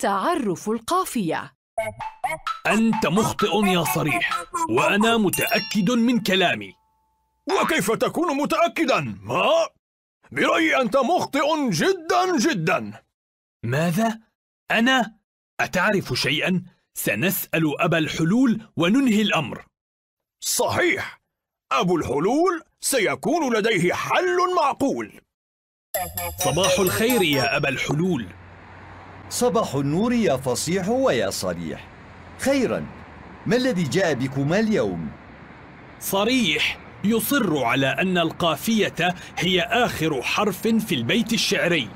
تعرف القافية أنت مخطئ يا صريح وأنا متأكد من كلامي وكيف تكون متأكدا؟ ما؟ برأيي أنت مخطئ جدا جدا ماذا؟ أنا؟ أتعرف شيئا؟ سنسأل أبا الحلول وننهي الأمر صحيح أبو الحلول سيكون لديه حل معقول صباح الخير يا أبا الحلول صباح النور يا فصيح ويا صريح خيرا ما الذي جاء بكما اليوم؟ صريح يصر على أن القافية هي آخر حرف في البيت الشعري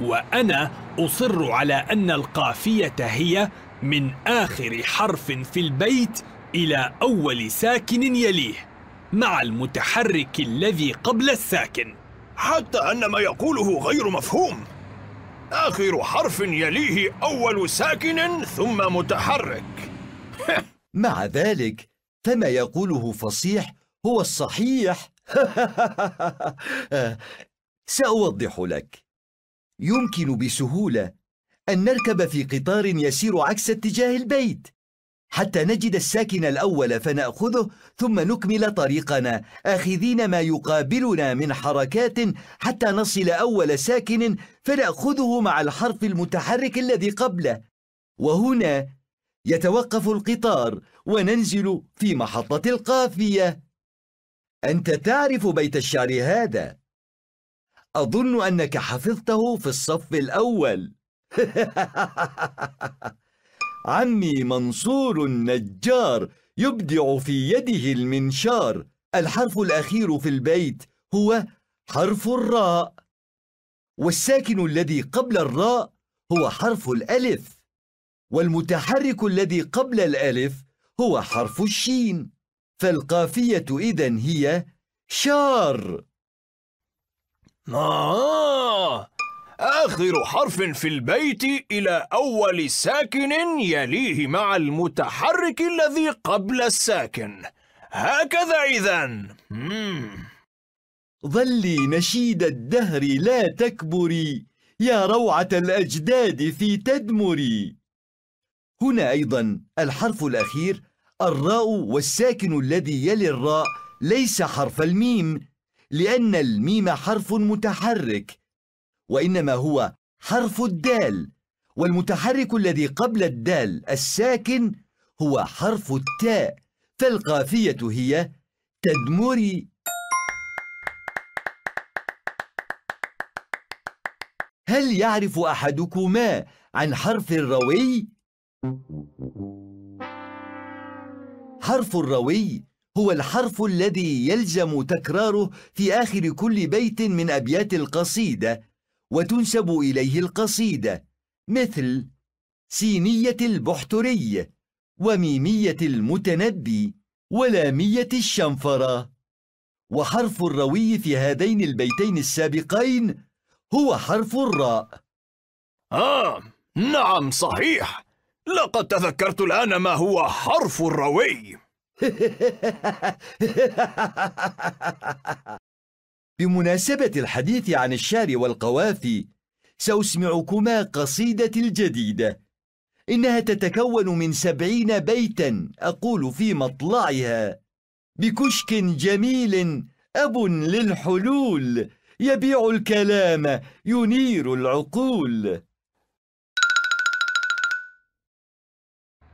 وأنا أصر على أن القافية هي من آخر حرف في البيت إلى أول ساكن يليه مع المتحرك الذي قبل الساكن حتى أن ما يقوله غير مفهوم آخر حرف يليه أول ساكن ثم متحرك مع ذلك فما يقوله فصيح هو الصحيح سأوضح لك يمكن بسهولة أن نركب في قطار يسير عكس اتجاه البيت حتى نجد الساكن الأول فنأخذه ثم نكمل طريقنا آخذين ما يقابلنا من حركات حتى نصل أول ساكن فنأخذه مع الحرف المتحرك الذي قبله وهنا يتوقف القطار وننزل في محطة القافية أنت تعرف بيت الشعر هذا أظن أنك حفظته في الصف الأول عمي منصور النجار يبدع في يده المنشار الحرف الأخير في البيت هو حرف الراء والساكن الذي قبل الراء هو حرف الألف والمتحرك الذي قبل الألف هو حرف الشين فالقافية إذن هي شار آه آخر حرف في البيت إلى أول ساكن يليه مع المتحرك الذي قبل الساكن هكذا إذا ظلي نشيد الدهر لا تكبري يا روعة الأجداد في تدمري هنا أيضا الحرف الأخير الراء والساكن الذي يلي الراء ليس حرف الميم لأن الميم حرف متحرك وإنما هو حرف الدال والمتحرك الذي قبل الدال الساكن هو حرف التاء فالقافية هي تدمري هل يعرف أحدكما عن حرف الروي؟ حرف الروي هو الحرف الذي يلزم تكراره في آخر كل بيت من أبيات القصيدة وتنسب إليه القصيدة مثل سينية البحتري وميمية المتنبي ولامية الشنفرة وحرف الروي في هذين البيتين السابقين هو حرف الراء آه نعم صحيح لقد تذكرت الآن ما هو حرف الروي بمناسبة الحديث عن الشعر والقوافي سأسمعكما قصيدة الجديدة إنها تتكون من سبعين بيتا أقول في مطلعها بكشك جميل أب للحلول يبيع الكلام ينير العقول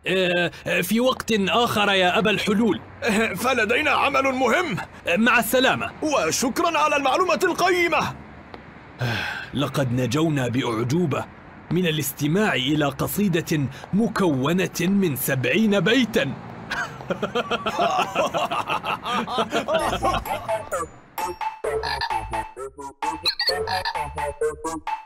آه، في وقت آخر يا أبا الحلول آه، فلدينا عمل مهم آه، مع السلامة وشكرا على المعلومة القيمة لقد نجونا بأعجوبة من الاستماع إلى قصيدة مكونة من سبعين بيتا